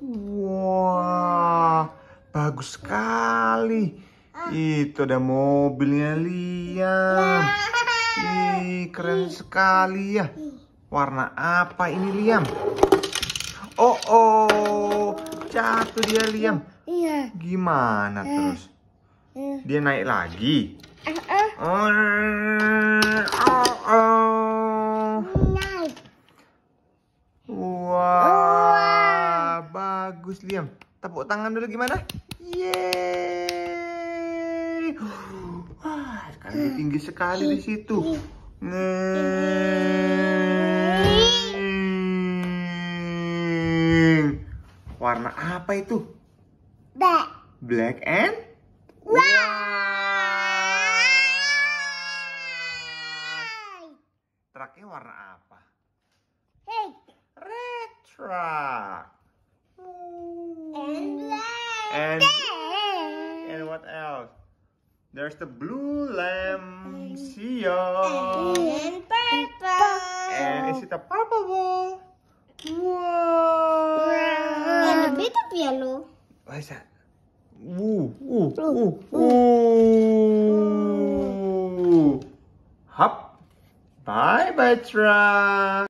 Wah, bagus sekali. Ah. Itu ada mobilnya Liam. Ih, keren sekali ya. Warna apa ini Liam? Oh, oh, jatuh dia Liam. Iya. Gimana eh, terus? Eh. Dia naik lagi. Ah, ah. Oh, oh. oh. Nah. bagus Liam. Tepuk tangan dulu gimana? Yeay. Wah, dia tinggi sekali di situ. Warna apa itu? Black. Black and? White. White. Truknya warna apa? Red. Red truck. And and what else? There's the blue lamb. See ya. And purple. And is it a purple ball? Wow. And a bit of yellow. What is that? Ooh, ooh, ooh, ooh. Hop. Bye, bye, truck.